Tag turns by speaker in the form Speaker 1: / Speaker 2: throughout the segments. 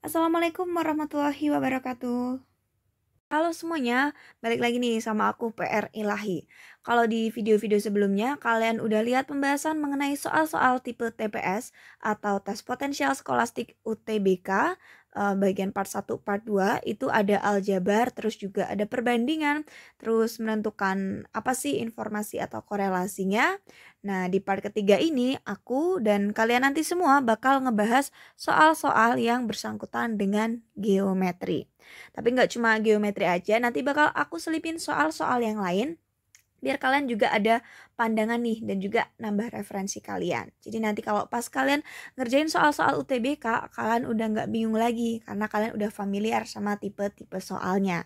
Speaker 1: Assalamualaikum warahmatullahi wabarakatuh. Halo semuanya, balik lagi nih sama aku PR Ilahi. Kalau di video-video sebelumnya, kalian udah lihat pembahasan mengenai soal-soal tipe TPS atau tes potensial skolastik UTBK uh, bagian part 1, part 2 itu ada aljabar, terus juga ada perbandingan, terus menentukan apa sih informasi atau korelasinya. Nah, di part ketiga ini aku dan kalian nanti semua bakal ngebahas soal-soal yang bersangkutan dengan geometri. Tapi nggak cuma geometri aja, nanti bakal aku selipin soal-soal yang lain biar kalian juga ada pandangan nih dan juga nambah referensi kalian. Jadi nanti kalau pas kalian ngerjain soal-soal UTBK, kalian udah nggak bingung lagi karena kalian udah familiar sama tipe-tipe soalnya.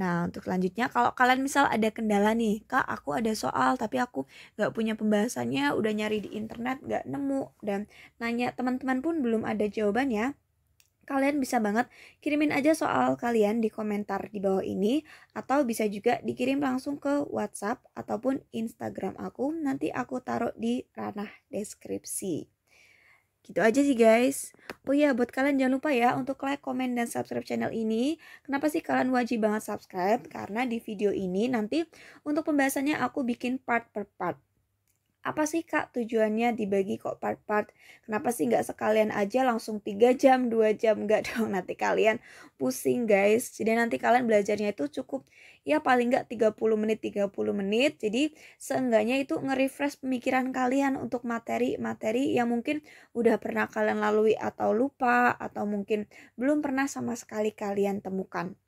Speaker 1: Nah untuk selanjutnya kalau kalian misal ada kendala nih Kak aku ada soal tapi aku gak punya pembahasannya Udah nyari di internet gak nemu Dan nanya teman-teman pun belum ada jawabannya kalian bisa banget kirimin aja soal kalian di komentar di bawah ini atau bisa juga dikirim langsung ke WhatsApp ataupun Instagram aku nanti aku taruh di ranah deskripsi. Gitu aja sih guys. Oh iya, buat kalian jangan lupa ya untuk like, comment dan subscribe channel ini. Kenapa sih kalian wajib banget subscribe? Karena di video ini nanti untuk pembahasannya aku bikin part per part apa sih kak tujuannya dibagi kok part-part kenapa sih nggak sekalian aja langsung 3 jam 2 jam nggak dong nanti kalian pusing guys jadi nanti kalian belajarnya itu cukup ya paling nggak 30 menit 30 menit jadi seenggaknya itu nge-refresh pemikiran kalian untuk materi-materi yang mungkin udah pernah kalian lalui atau lupa atau mungkin belum pernah sama sekali kalian temukan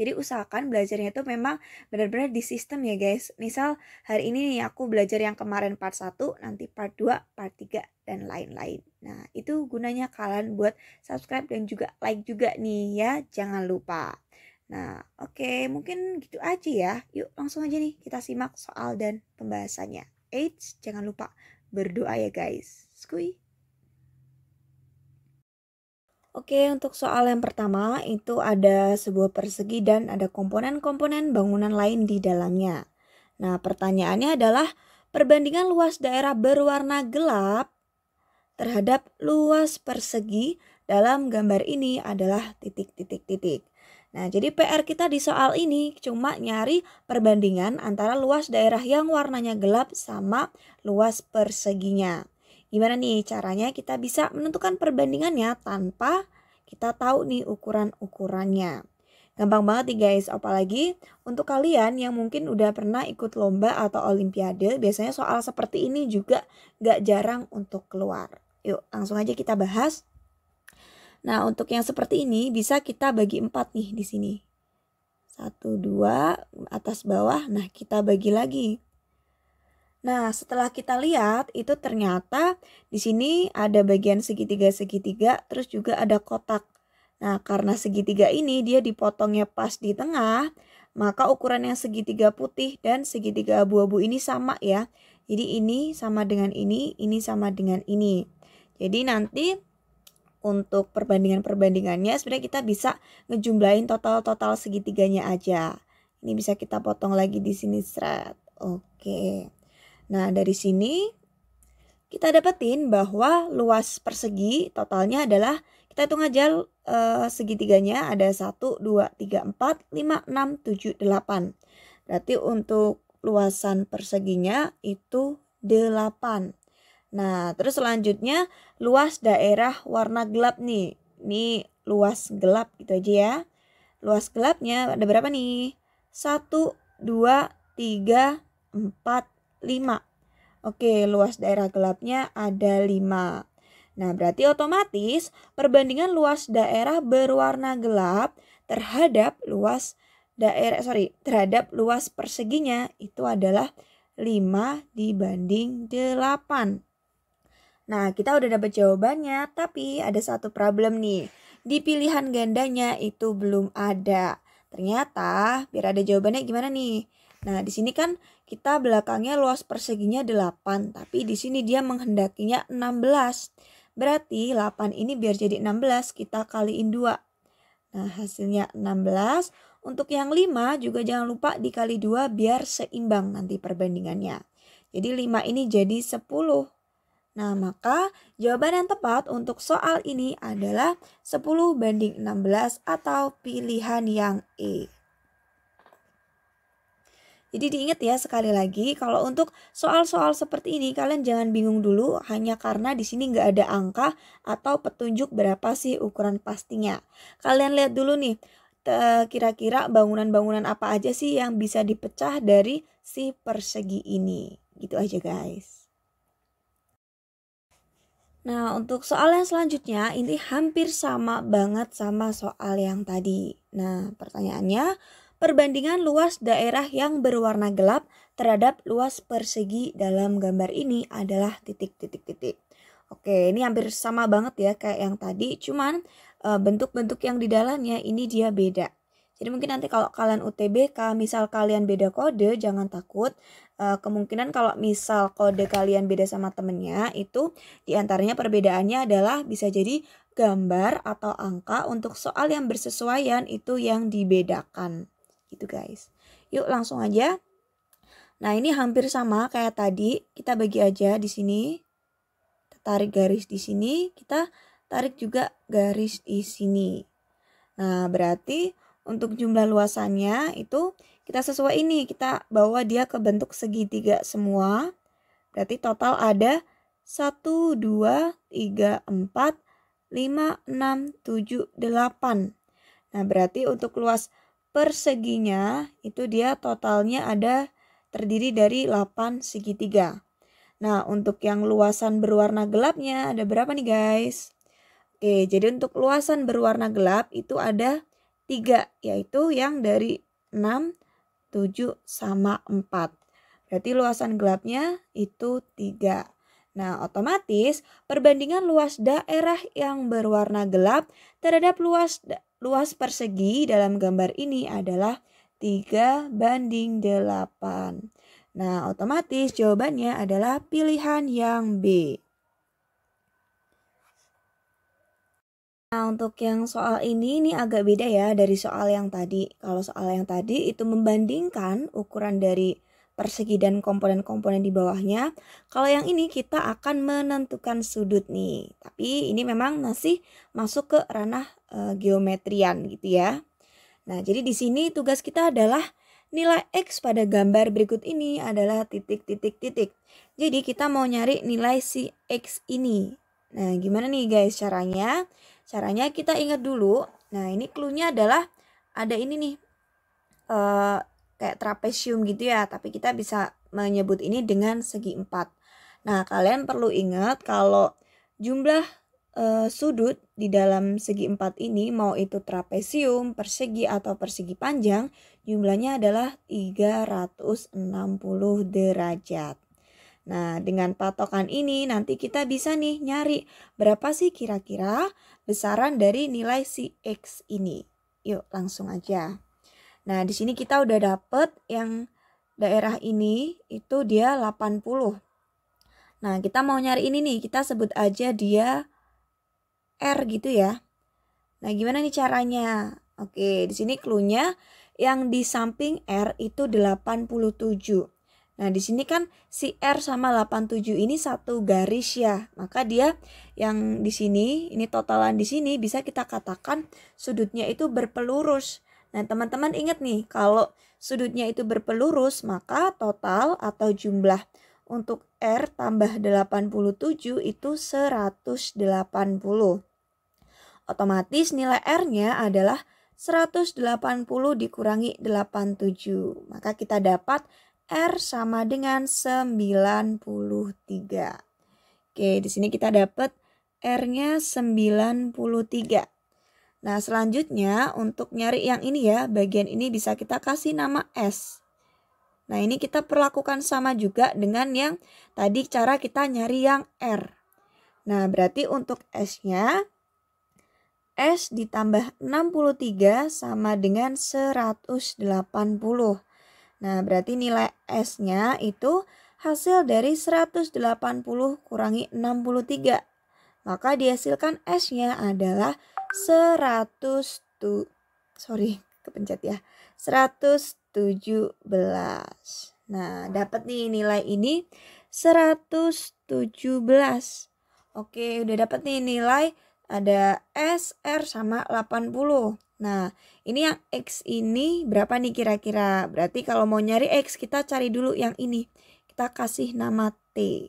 Speaker 1: jadi usahakan belajarnya itu memang benar-benar di sistem ya guys. Misal hari ini nih aku belajar yang kemarin part 1, nanti part 2, part 3 dan lain-lain. Nah, itu gunanya kalian buat subscribe dan juga like juga nih ya. Jangan lupa. Nah, oke, okay, mungkin gitu aja ya. Yuk, langsung aja nih kita simak soal dan pembahasannya. Eits, jangan lupa berdoa ya guys. Skui. Oke, untuk soal yang pertama itu ada sebuah persegi dan ada komponen-komponen bangunan lain di dalamnya. Nah, pertanyaannya adalah perbandingan luas daerah berwarna gelap terhadap luas persegi dalam gambar ini adalah titik-titik-titik. Nah, jadi PR kita di soal ini cuma nyari perbandingan antara luas daerah yang warnanya gelap sama luas perseginya. Gimana nih caranya kita bisa menentukan perbandingannya tanpa kita tahu nih ukuran-ukurannya. Gampang banget nih guys, apalagi untuk kalian yang mungkin udah pernah ikut lomba atau olimpiade, biasanya soal seperti ini juga gak jarang untuk keluar. Yuk, langsung aja kita bahas. Nah, untuk yang seperti ini bisa kita bagi empat nih di sini. Satu, dua, atas bawah. Nah, kita bagi lagi. Nah, setelah kita lihat itu ternyata di sini ada bagian segitiga-segitiga terus juga ada kotak. Nah, karena segitiga ini dia dipotongnya pas di tengah, maka ukuran yang segitiga putih dan segitiga abu-abu ini sama ya. Jadi ini sama dengan ini, ini sama dengan ini. Jadi nanti untuk perbandingan-perbandingannya sebenarnya kita bisa ngejumlahin total-total segitiganya aja. Ini bisa kita potong lagi di sini seret. Oke. Nah, dari sini kita dapetin bahwa luas persegi totalnya adalah kita hitung aja uh, segitiganya ada 1 2 3 4 5 6 7 8. Berarti untuk luasan perseginya itu 8. Nah, terus selanjutnya luas daerah warna gelap nih. Ini luas gelap gitu aja ya. Luas gelapnya ada berapa nih? 1, 2, 3, 4, 5. Oke, luas daerah gelapnya ada 5. Nah, berarti otomatis perbandingan luas daerah berwarna gelap terhadap luas daerah sorry, terhadap luas perseginya itu adalah 5 dibanding 8. Nah, kita udah dapat jawabannya, tapi ada satu problem nih. Di pilihan gandanya itu belum ada. Ternyata, biar ada jawabannya gimana nih? Nah, di sini kan kita belakangnya luas perseginya 8, tapi di sini dia menghendakinya 16. Berarti 8 ini biar jadi 16 kita kaliin 2. Nah, hasilnya 16. Untuk yang 5 juga jangan lupa dikali 2 biar seimbang nanti perbandingannya. Jadi 5 ini jadi 10. Nah, maka jawaban yang tepat untuk soal ini adalah 10 banding 16 atau pilihan yang E. Jadi diingat ya sekali lagi kalau untuk soal-soal seperti ini kalian jangan bingung dulu hanya karena di sini nggak ada angka atau petunjuk berapa sih ukuran pastinya. Kalian lihat dulu nih kira-kira bangunan-bangunan apa aja sih yang bisa dipecah dari si persegi ini. Gitu aja guys. Nah, untuk soal yang selanjutnya ini hampir sama banget sama soal yang tadi. Nah, pertanyaannya, Perbandingan luas daerah yang berwarna gelap terhadap luas persegi dalam gambar ini adalah titik-titik-titik. Oke, ini hampir sama banget ya kayak yang tadi, cuman eh, bentuk-bentuk yang di dalamnya ini dia beda. Jadi mungkin nanti kalau kalian UTBK, misal kalian beda kode, jangan takut. Eh, kemungkinan kalau misal kode kalian beda sama temennya, itu diantaranya perbedaannya adalah bisa jadi gambar atau angka untuk soal yang bersesuaian itu yang dibedakan gitu guys. Yuk langsung aja. Nah, ini hampir sama kayak tadi. Kita bagi aja di sini. Kita tarik garis di sini, kita tarik juga garis di sini. Nah, berarti untuk jumlah luasannya itu kita sesuai ini, kita bawa dia ke bentuk segitiga semua. Berarti total ada 1 2 3 4 5 6 7 8. Nah, berarti untuk luas perseginya itu dia totalnya ada terdiri dari 8 segitiga. Nah, untuk yang luasan berwarna gelapnya ada berapa nih guys? Oke, jadi untuk luasan berwarna gelap itu ada 3, yaitu yang dari 6, 7, sama 4. Berarti luasan gelapnya itu 3. Nah, otomatis perbandingan luas daerah yang berwarna gelap terhadap luas Luas persegi dalam gambar ini adalah 3 banding 8. Nah, otomatis jawabannya adalah pilihan yang B. Nah, untuk yang soal ini, ini agak beda ya dari soal yang tadi. Kalau soal yang tadi itu membandingkan ukuran dari persegi dan komponen-komponen di bawahnya. Kalau yang ini kita akan menentukan sudut nih. Tapi ini memang masih masuk ke ranah e, geometrian gitu ya. Nah, jadi di sini tugas kita adalah nilai X pada gambar berikut ini adalah titik-titik-titik. Jadi kita mau nyari nilai si X ini. Nah, gimana nih guys caranya? Caranya kita ingat dulu. Nah, ini clue-nya adalah ada ini nih. Eh, kayak trapesium gitu ya, tapi kita bisa menyebut ini dengan segi empat. Nah, kalian perlu ingat kalau jumlah e, sudut di dalam segi empat ini, mau itu trapesium, persegi, atau persegi panjang, jumlahnya adalah 360 derajat. Nah, dengan patokan ini nanti kita bisa nih nyari berapa sih kira-kira besaran dari nilai si X ini. Yuk, langsung aja. Nah, di sini kita udah dapet yang daerah ini itu dia 80. Nah, kita mau nyari ini nih, kita sebut aja dia R gitu ya. Nah, gimana nih caranya? Oke, di sini clue-nya yang di samping R itu 87. Nah, di sini kan si R sama 87 ini satu garis ya. Maka dia yang di sini, ini totalan di sini bisa kita katakan sudutnya itu berpelurus. Nah, teman-teman ingat nih, kalau sudutnya itu berpelurus, maka total atau jumlah untuk R tambah 87 itu 180. Otomatis nilai R-nya adalah 180 dikurangi 87. Maka kita dapat R sama dengan 93. Oke, di sini kita dapat R-nya 93. Nah, selanjutnya untuk nyari yang ini ya, bagian ini bisa kita kasih nama S. Nah, ini kita perlakukan sama juga dengan yang tadi cara kita nyari yang R. Nah, berarti untuk S-nya, S ditambah 63 sama dengan 180. Nah, berarti nilai S-nya itu hasil dari 180 kurangi 63. Maka dihasilkan S-nya adalah 100 tu, sorry kepencet ya 117 nah dapat nih nilai ini 117 oke udah dapat nih nilai ada SR sama 80 nah ini yang X ini berapa nih kira-kira berarti kalau mau nyari X kita cari dulu yang ini kita kasih nama T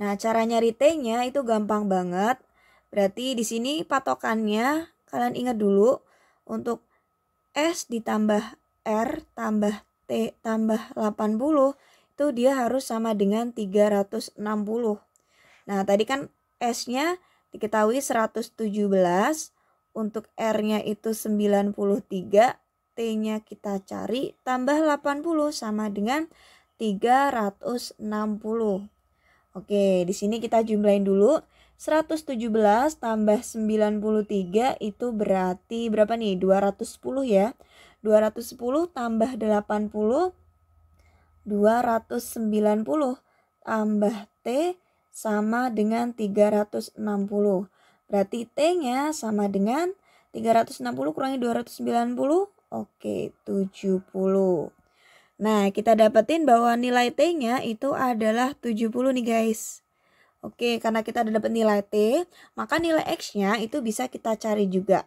Speaker 1: Nah, cara nyari T-nya itu gampang banget. Berarti di sini patokannya kalian ingat dulu untuk S ditambah R tambah T tambah 80 itu dia harus sama dengan 360. Nah, tadi kan S-nya diketahui 117, untuk R-nya itu 93, T-nya kita cari tambah 80 sama dengan 360. Oke, di sini kita jumlahin dulu. 117 tambah 93 itu berarti berapa nih? 210 ya. 210 tambah 80 290 tambah T sama dengan 360. Berarti T-nya sama dengan 360 kurangi 290. Oke, 70. Nah, kita dapetin bahwa nilai T-nya itu adalah 70 nih guys. Oke, karena kita ada dapat nilai T, maka nilai X-nya itu bisa kita cari juga.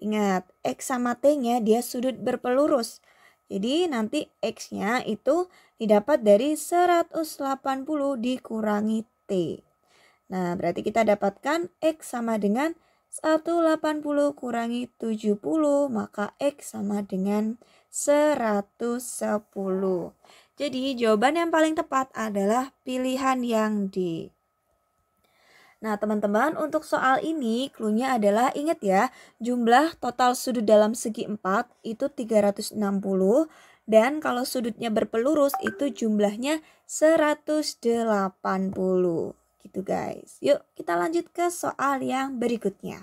Speaker 1: Ingat, X sama T-nya dia sudut berpelurus. Jadi nanti X-nya itu didapat dari 180 dikurangi T. Nah, berarti kita dapatkan X sama dengan 180 kurangi 70, maka X sama dengan 110. Jadi jawaban yang paling tepat adalah pilihan yang D. Nah, teman-teman, untuk soal ini klunya adalah ingat ya, jumlah total sudut dalam segi 4 itu 360 dan kalau sudutnya berpelurus itu jumlahnya 180. Gitu guys. Yuk, kita lanjut ke soal yang berikutnya.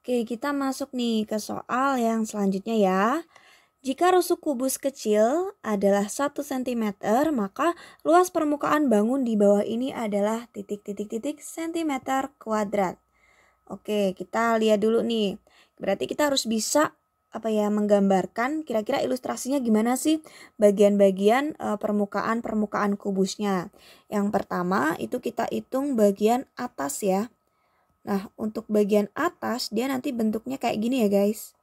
Speaker 1: Oke, kita masuk nih ke soal yang selanjutnya ya. Jika rusuk kubus kecil adalah 1 cm, maka luas permukaan bangun di bawah ini adalah titik-titik-titik cm kuadrat. Oke, kita lihat dulu nih. Berarti kita harus bisa apa ya menggambarkan kira-kira ilustrasinya gimana sih bagian-bagian eh, permukaan-permukaan kubusnya. Yang pertama itu kita hitung bagian atas ya. Nah, untuk bagian atas dia nanti bentuknya kayak gini ya, guys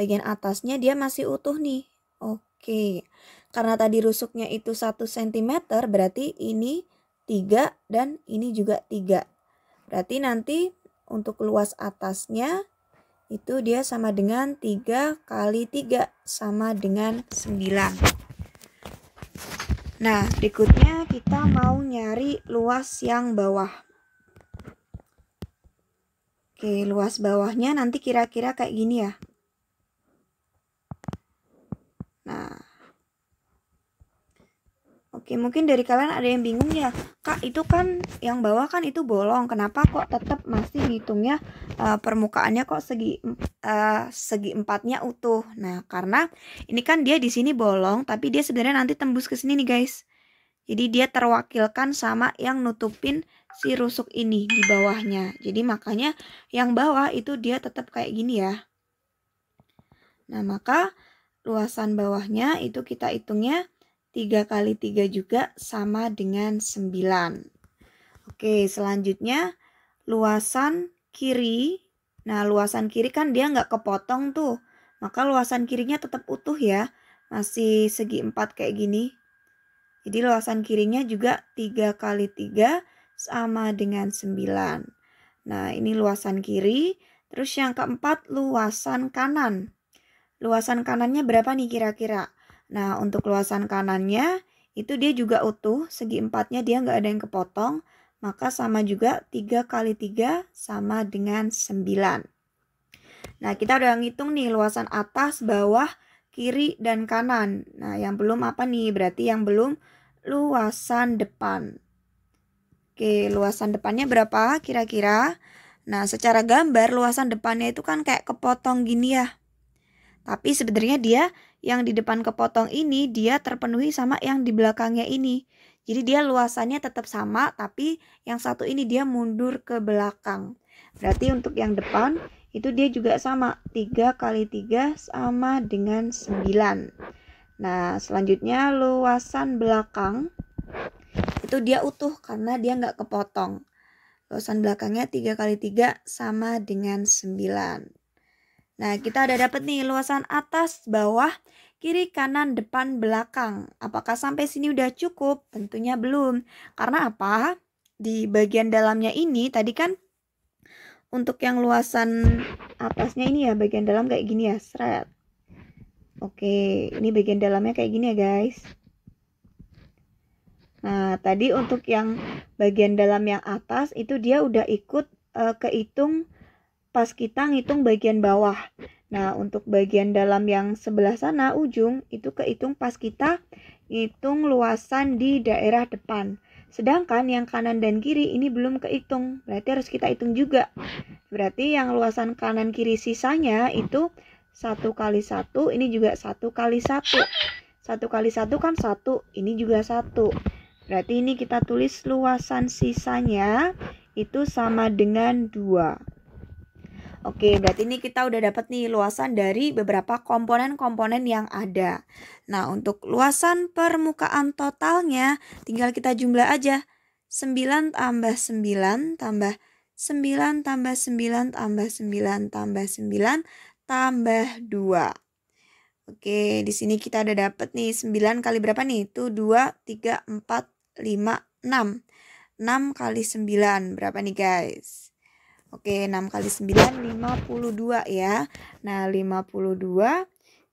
Speaker 1: bagian atasnya dia masih utuh nih. Oke, karena tadi rusuknya itu 1 cm berarti ini 3 dan ini juga 3. Berarti nanti untuk luas atasnya itu dia sama dengan 3 kali 3 sama dengan 9. Nah, berikutnya kita mau nyari luas yang bawah. Oke, luas bawahnya nanti kira-kira kayak gini ya. Oke, ya, mungkin dari kalian ada yang bingung ya, Kak, itu kan yang bawah kan itu bolong. Kenapa kok tetap masih hitungnya uh, eh, permukaannya kok segi uh, segi empatnya utuh? Nah, karena ini kan dia di sini bolong, tapi dia sebenarnya nanti tembus ke sini nih, guys. Jadi dia terwakilkan sama yang nutupin si rusuk ini di bawahnya. Jadi makanya yang bawah itu dia tetap kayak gini ya. Nah, maka luasan bawahnya itu kita hitungnya 3 kali 3 juga sama dengan 9. Oke, selanjutnya luasan kiri. Nah, luasan kiri kan dia nggak kepotong tuh. Maka luasan kirinya tetap utuh ya. Masih segi 4 kayak gini. Jadi luasan kirinya juga 3 kali 3 sama dengan 9. Nah, ini luasan kiri. Terus yang keempat, luasan kanan. Luasan kanannya berapa nih kira-kira? Nah, untuk luasan kanannya itu dia juga utuh, segi empatnya dia nggak ada yang kepotong, maka sama juga 3 kali 3 sama dengan 9. Nah, kita udah ngitung nih luasan atas, bawah, kiri, dan kanan. Nah, yang belum apa nih? Berarti yang belum luasan depan. Oke, luasan depannya berapa kira-kira? Nah, secara gambar luasan depannya itu kan kayak kepotong gini ya. Tapi sebenarnya dia yang di depan kepotong ini dia terpenuhi sama yang di belakangnya ini. Jadi dia luasannya tetap sama tapi yang satu ini dia mundur ke belakang. Berarti untuk yang depan itu dia juga sama 3 kali 3 sama dengan 9 Nah selanjutnya luasan belakang itu dia utuh karena dia nggak kepotong Luasan belakangnya 3 kali 3 sama dengan 9 Nah, kita udah dapat nih luasan atas, bawah, kiri, kanan, depan, belakang. Apakah sampai sini udah cukup? Tentunya belum. Karena apa? Di bagian dalamnya ini tadi kan untuk yang luasan atasnya ini ya bagian dalam kayak gini ya, seret. Oke, ini bagian dalamnya kayak gini ya, guys. Nah, tadi untuk yang bagian dalam yang atas itu dia udah ikut uh, kehitung pas kita ngitung bagian bawah. Nah, untuk bagian dalam yang sebelah sana ujung itu kehitung pas kita hitung luasan di daerah depan. Sedangkan yang kanan dan kiri ini belum kehitung. Berarti harus kita hitung juga. Berarti yang luasan kanan kiri sisanya itu satu kali satu, ini juga satu kali satu, satu kali satu kan satu, ini juga satu. Berarti ini kita tulis luasan sisanya itu sama dengan dua. Oke, berarti ini kita udah dapat nih luasan dari beberapa komponen-komponen yang ada. Nah, untuk luasan permukaan totalnya tinggal kita jumlah aja. 9 tambah 9 tambah 9 tambah 9 tambah 9 tambah 9 tambah 2. Oke, di sini kita ada dapat nih 9 kali berapa nih? Itu 2, 3, 4, 5, 6. 6 kali 9 berapa nih guys? Oke, 6 kali 9 52 ya. Nah, 52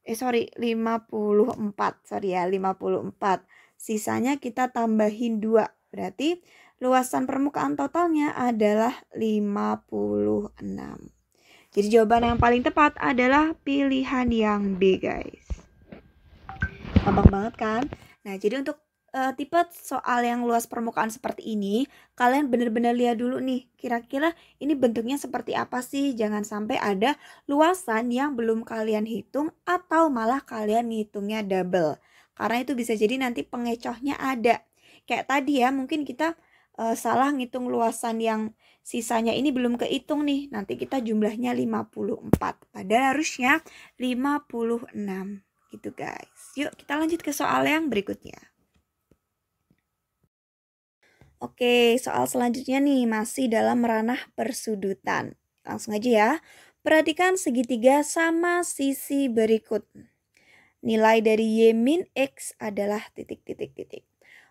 Speaker 1: eh sorry 54 sorry ya 54 sisanya kita tambahin 2 berarti luasan permukaan totalnya adalah 56 jadi jawaban yang paling tepat adalah pilihan yang B guys gampang banget kan nah jadi untuk uh, tipe soal yang luas permukaan seperti ini, kalian benar-benar lihat dulu nih, kira-kira ini bentuknya seperti apa sih? Jangan sampai ada luasan yang belum kalian hitung atau malah kalian ngitungnya double. Karena itu bisa jadi nanti pengecohnya ada. Kayak tadi ya, mungkin kita uh, salah ngitung luasan yang sisanya ini belum kehitung nih. Nanti kita jumlahnya 54. Padahal harusnya 56. Gitu guys. Yuk kita lanjut ke soal yang berikutnya. Oke, soal selanjutnya nih masih dalam ranah persudutan. Langsung aja ya. Perhatikan segitiga sama sisi berikut. Nilai dari y min x adalah titik-titik-titik.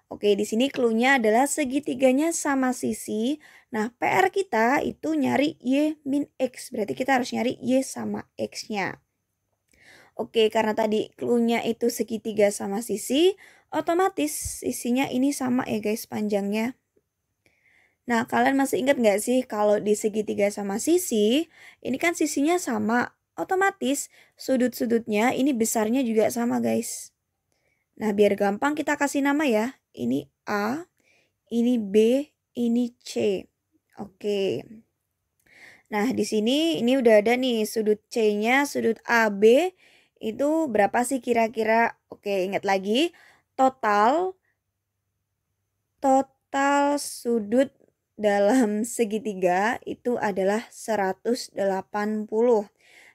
Speaker 1: Oke, di sini clue-nya adalah segitiganya sama sisi. Nah, PR kita itu nyari y min x. Berarti kita harus nyari y sama x-nya. Oke, karena tadi clue-nya itu segitiga sama sisi, Otomatis isinya ini sama ya guys panjangnya. Nah, kalian masih ingat nggak sih kalau di segitiga sama sisi, ini kan sisinya sama. Otomatis sudut-sudutnya ini besarnya juga sama guys. Nah, biar gampang kita kasih nama ya. Ini A, ini B, ini C. Oke. Nah, di sini ini udah ada nih sudut C-nya, sudut AB itu berapa sih kira-kira? Oke, ingat lagi total total sudut dalam segitiga itu adalah 180.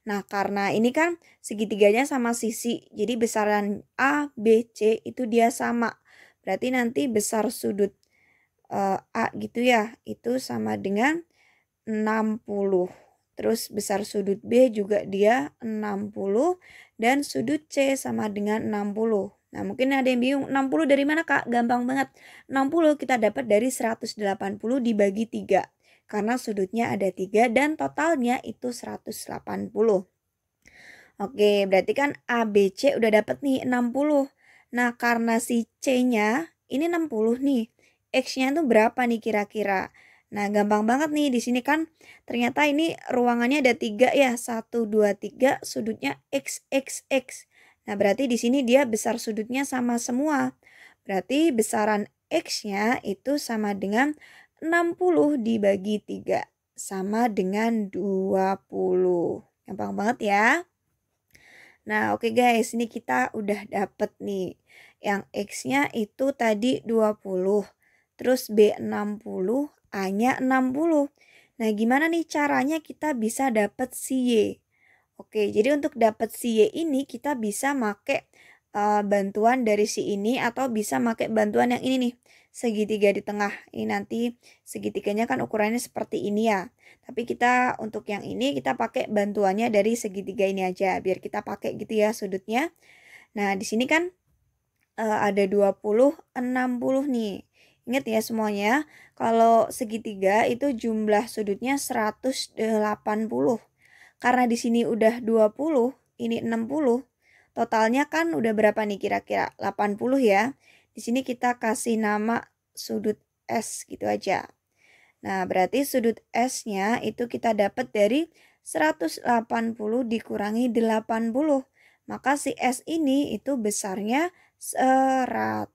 Speaker 1: Nah, karena ini kan segitiganya sama sisi, jadi besaran A, B, C itu dia sama. Berarti nanti besar sudut uh, A gitu ya, itu sama dengan 60. Terus besar sudut B juga dia 60 dan sudut C sama dengan 60. Nah mungkin ada yang bingung 60 dari mana kak? Gampang banget 60 kita dapat dari 180 dibagi 3 Karena sudutnya ada 3 dan totalnya itu 180 Oke berarti kan ABC udah dapat nih 60 Nah karena si C-nya ini 60 nih X-nya itu berapa nih kira-kira? Nah, gampang banget nih di sini kan ternyata ini ruangannya ada tiga ya, 1 2 3 sudutnya x x x Nah, berarti di sini dia besar sudutnya sama semua. Berarti besaran X-nya itu sama dengan 60 dibagi 3 sama dengan 20. Gampang banget ya. Nah, oke okay guys, ini kita udah dapet nih. Yang X-nya itu tadi 20, terus B 60, A-nya 60. Nah, gimana nih caranya kita bisa dapet si Y? Oke, jadi untuk dapat si Y ini kita bisa make uh, bantuan dari si ini atau bisa make bantuan yang ini nih. Segitiga di tengah. Ini nanti segitiganya kan ukurannya seperti ini ya. Tapi kita untuk yang ini kita pakai bantuannya dari segitiga ini aja biar kita pakai gitu ya sudutnya. Nah, di sini kan uh, ada 20 60 nih. Ingat ya semuanya, kalau segitiga itu jumlah sudutnya 180. Karena di sini udah 20, ini 60. Totalnya kan udah berapa nih kira-kira? 80 ya. Di sini kita kasih nama sudut S gitu aja. Nah, berarti sudut S-nya itu kita dapat dari 180 dikurangi 80. Maka si S ini itu besarnya 100.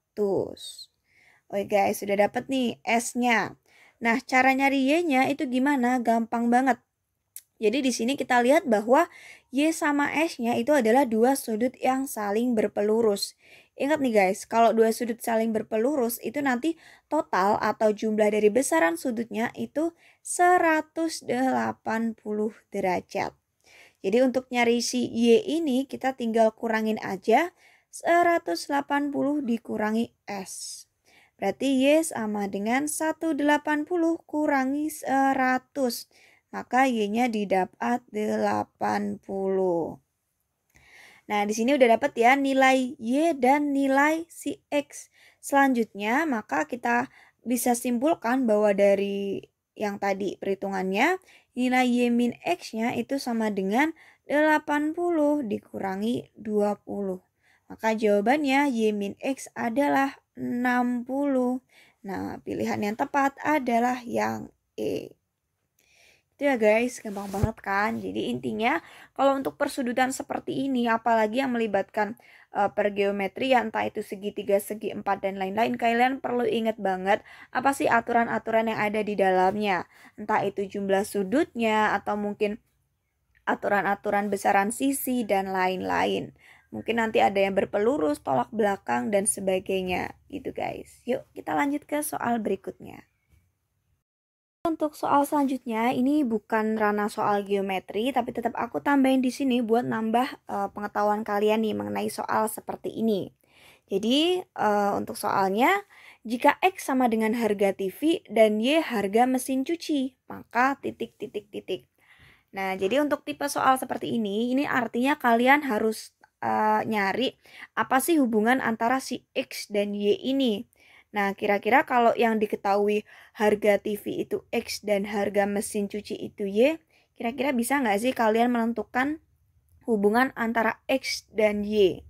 Speaker 1: Oke guys, sudah dapat nih S-nya. Nah, cara nyari Y-nya itu gimana? Gampang banget. Jadi di sini kita lihat bahwa Y sama S-nya itu adalah dua sudut yang saling berpelurus. Ingat nih guys, kalau dua sudut saling berpelurus itu nanti total atau jumlah dari besaran sudutnya itu 180 derajat. Jadi untuk nyari si Y ini kita tinggal kurangin aja 180 dikurangi S. Berarti Y sama dengan 180 kurangi 100 maka Y-nya didapat 80. Nah, di sini udah dapat ya nilai Y dan nilai si X. Selanjutnya, maka kita bisa simpulkan bahwa dari yang tadi perhitungannya, nilai Y min X-nya itu sama dengan 80 dikurangi 20. Maka jawabannya Y min X adalah 60. Nah, pilihan yang tepat adalah yang E. Itu ya guys, gampang banget kan? Jadi intinya kalau untuk persudutan seperti ini apalagi yang melibatkan uh, pergeometri ya entah itu segitiga, segi empat dan lain-lain, kalian perlu ingat banget apa sih aturan-aturan yang ada di dalamnya. Entah itu jumlah sudutnya atau mungkin aturan-aturan besaran sisi dan lain-lain. Mungkin nanti ada yang berpelurus, tolak belakang dan sebagainya gitu guys. Yuk, kita lanjut ke soal berikutnya. Untuk soal selanjutnya, ini bukan ranah soal geometri, tapi tetap aku tambahin di sini buat nambah uh, pengetahuan kalian nih mengenai soal seperti ini. Jadi, uh, untuk soalnya, jika X sama dengan harga TV dan Y harga mesin cuci, maka titik-titik-titik. Nah, jadi untuk tipe soal seperti ini, ini artinya kalian harus uh, nyari apa sih hubungan antara si X dan Y ini. Nah, kira-kira kalau yang diketahui harga TV itu X dan harga mesin cuci itu Y, kira-kira bisa nggak sih kalian menentukan hubungan antara X dan Y?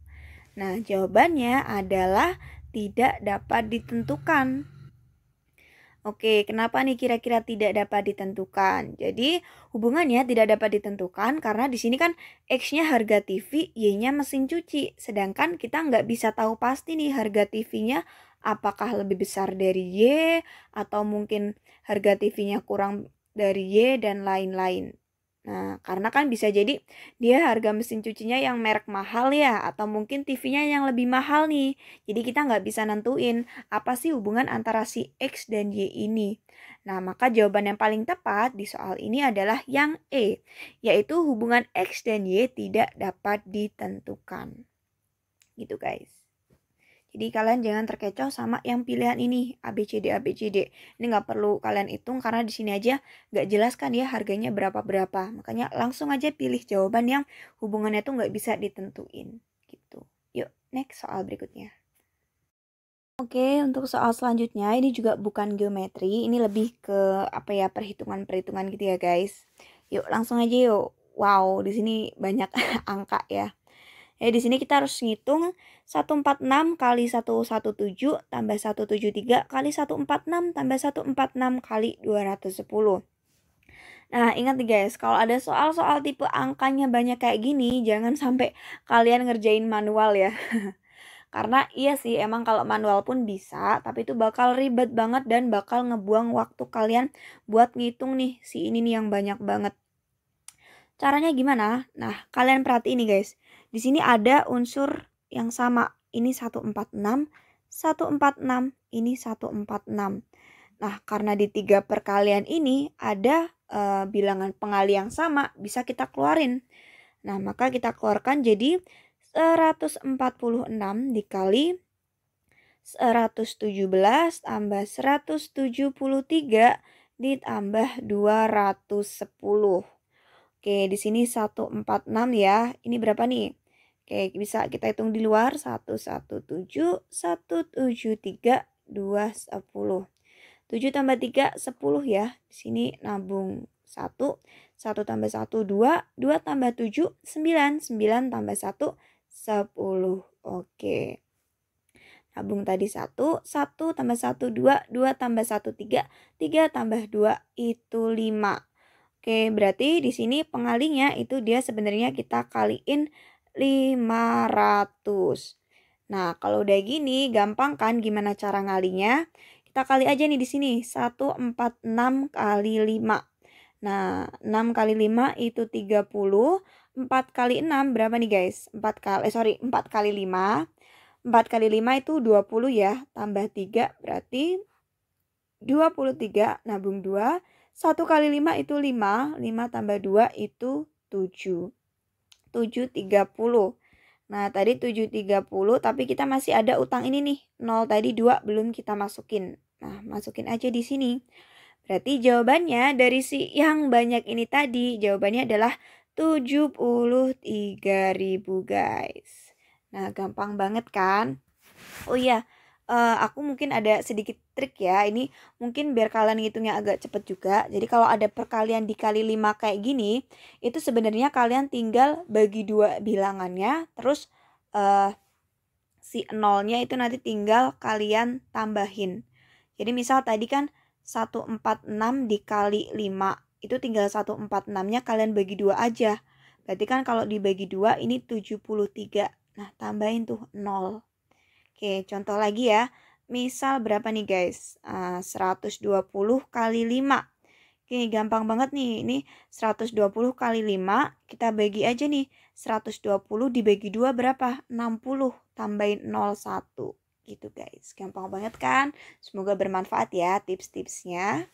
Speaker 1: Nah, jawabannya adalah tidak dapat ditentukan. Oke, kenapa nih kira-kira tidak dapat ditentukan? Jadi, hubungannya tidak dapat ditentukan karena di sini kan X-nya harga TV, Y-nya mesin cuci. Sedangkan kita nggak bisa tahu pasti nih harga TV-nya apakah lebih besar dari Y atau mungkin harga TV-nya kurang dari Y dan lain-lain. Nah, karena kan bisa jadi dia harga mesin cucinya yang merek mahal ya, atau mungkin TV-nya yang lebih mahal nih. Jadi kita nggak bisa nentuin apa sih hubungan antara si X dan Y ini. Nah, maka jawaban yang paling tepat di soal ini adalah yang E, yaitu hubungan X dan Y tidak dapat ditentukan. Gitu guys. Jadi kalian jangan terkecoh sama yang pilihan ini ABCD ABCD. Ini nggak perlu kalian hitung karena di sini aja nggak jelaskan ya harganya berapa berapa. Makanya langsung aja pilih jawaban yang hubungannya tuh nggak bisa ditentuin gitu. Yuk next soal berikutnya. Oke, untuk soal selanjutnya ini juga bukan geometri, ini lebih ke apa ya perhitungan-perhitungan gitu ya guys. Yuk langsung aja yuk. Wow, di sini banyak angka ya. Ya di sini kita harus ngitung 146 kali 117 tambah 173 kali 146 tambah 146 kali 210. Nah, ingat nih guys, kalau ada soal-soal tipe angkanya banyak kayak gini, jangan sampai kalian ngerjain manual ya. Karena iya sih, emang kalau manual pun bisa, tapi itu bakal ribet banget dan bakal ngebuang waktu kalian buat ngitung nih, si ini nih yang banyak banget. Caranya gimana? Nah, kalian perhatiin nih guys. Di sini ada unsur yang sama. Ini 146, 146, ini 146. Nah, karena di tiga perkalian ini ada e, bilangan pengali yang sama, bisa kita keluarin. Nah, maka kita keluarkan jadi 146 dikali 117 tambah 173 ditambah 210. Oke, di sini 146 ya. Ini berapa nih? Oke, bisa kita hitung di luar 1 1 7 1 7 3 2 10. 7 tambah 3 10 ya. Di sini nabung 1. 1 tambah 1 2, 2 tambah 7 9, 9 tambah 1 10. Oke. Nabung tadi 1, 1 tambah 1 2, 2 tambah 1 3, 3 tambah 2 itu 5. Oke, berarti di sini pengalinya itu dia sebenarnya kita kaliin 500. Nah, kalau udah gini gampang kan gimana cara ngalinya? Kita kali aja nih di sini 146 kali 5. Nah, 6 kali 5 itu 30. 4 kali 6 berapa nih guys? 4 kali eh sorry, 4 kali 5. 4 kali 5 itu 20 ya, tambah 3 berarti 23 nabung 2. 1 kali 5 itu 5, 5 tambah 2 itu 7. 7.30. Nah, tadi 7.30 tapi kita masih ada utang ini nih. 0 tadi 2 belum kita masukin. Nah, masukin aja di sini. Berarti jawabannya dari si yang banyak ini tadi, jawabannya adalah 73.000 guys. Nah, gampang banget kan? Oh iya, uh, aku mungkin ada sedikit trik ya. Ini mungkin biar kalian ngitungnya agak cepet juga. Jadi kalau ada perkalian dikali 5 kayak gini, itu sebenarnya kalian tinggal bagi dua bilangannya, terus uh, si nolnya itu nanti tinggal kalian tambahin. Jadi misal tadi kan 146 dikali 5 itu tinggal 146-nya kalian bagi dua aja. Berarti kan kalau dibagi dua ini 73. Nah, tambahin tuh nol. Oke, contoh lagi ya. Misal berapa nih guys? Ah, uh, 120 kali 5. Oke, gampang banget nih. Ini 120 kali 5, kita bagi aja nih. 120 dibagi 2 berapa? 60, tambahin 01. Gitu guys, gampang banget kan? Semoga bermanfaat ya tips-tipsnya.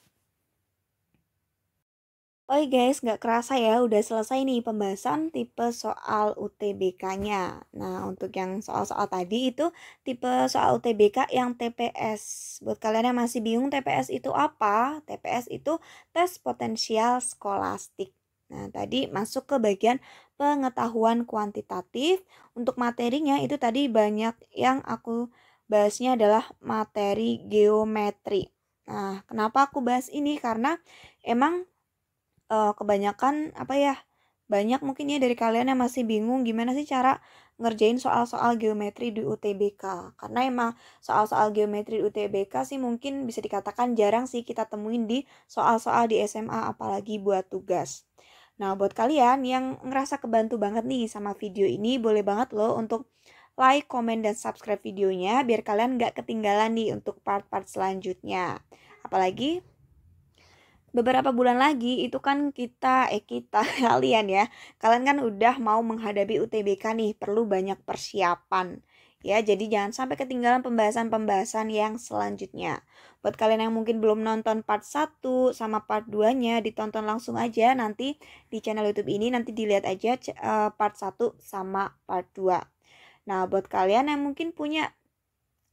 Speaker 1: Oke guys, nggak kerasa ya udah selesai nih pembahasan tipe soal UTBK-nya. Nah, untuk yang soal-soal tadi itu tipe soal UTBK yang TPS. Buat kalian yang masih bingung TPS itu apa, TPS itu tes potensial skolastik. Nah, tadi masuk ke bagian pengetahuan kuantitatif. Untuk materinya itu tadi banyak yang aku bahasnya adalah materi geometri. Nah, kenapa aku bahas ini? Karena emang uh, kebanyakan apa ya banyak mungkin ya dari kalian yang masih bingung gimana sih cara ngerjain soal-soal geometri di UTBK karena emang soal-soal geometri di UTBK sih mungkin bisa dikatakan jarang sih kita temuin di soal-soal di SMA apalagi buat tugas. Nah, buat kalian yang ngerasa kebantu banget nih sama video ini, boleh banget loh untuk like, comment, dan subscribe videonya biar kalian nggak ketinggalan nih untuk part-part selanjutnya. Apalagi beberapa bulan lagi itu kan kita eh kita kalian ya kalian kan udah mau menghadapi UTBK nih perlu banyak persiapan ya jadi jangan sampai ketinggalan pembahasan-pembahasan yang selanjutnya buat kalian yang mungkin belum nonton part 1 sama part 2 nya ditonton langsung aja nanti di channel youtube ini nanti dilihat aja eh, part 1 sama part 2 nah buat kalian yang mungkin punya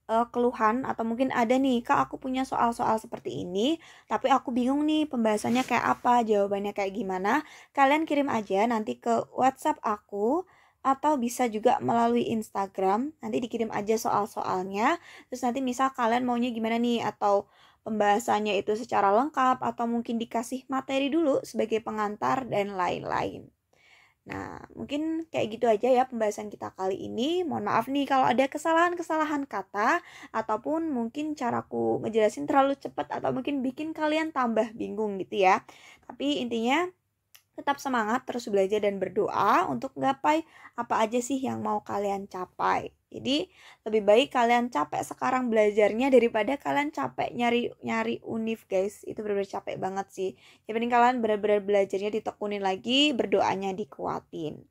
Speaker 1: uh, keluhan atau mungkin ada nih kak aku punya soal-soal seperti ini tapi aku bingung nih pembahasannya kayak apa jawabannya kayak gimana kalian kirim aja nanti ke WhatsApp aku atau bisa juga melalui Instagram nanti dikirim aja soal-soalnya terus nanti misal kalian maunya gimana nih atau pembahasannya itu secara lengkap atau mungkin dikasih materi dulu sebagai pengantar dan lain-lain. Nah, mungkin kayak gitu aja ya pembahasan kita kali ini. Mohon maaf nih kalau ada kesalahan-kesalahan kata ataupun mungkin caraku ngejelasin terlalu cepat atau mungkin bikin kalian tambah bingung gitu ya. Tapi intinya tetap semangat terus belajar dan berdoa untuk gapai apa aja sih yang mau kalian capai. Jadi lebih baik kalian capek sekarang belajarnya daripada kalian capek nyari nyari unif guys. Itu benar-benar capek banget sih. Yang penting kalian benar-benar belajarnya ditekunin lagi, berdoanya dikuatin.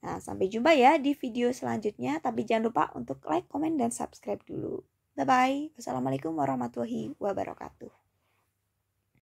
Speaker 1: Nah, sampai jumpa ya di video selanjutnya. Tapi jangan lupa untuk like, komen, dan subscribe dulu. Bye-bye. Wassalamualaikum warahmatullahi wabarakatuh.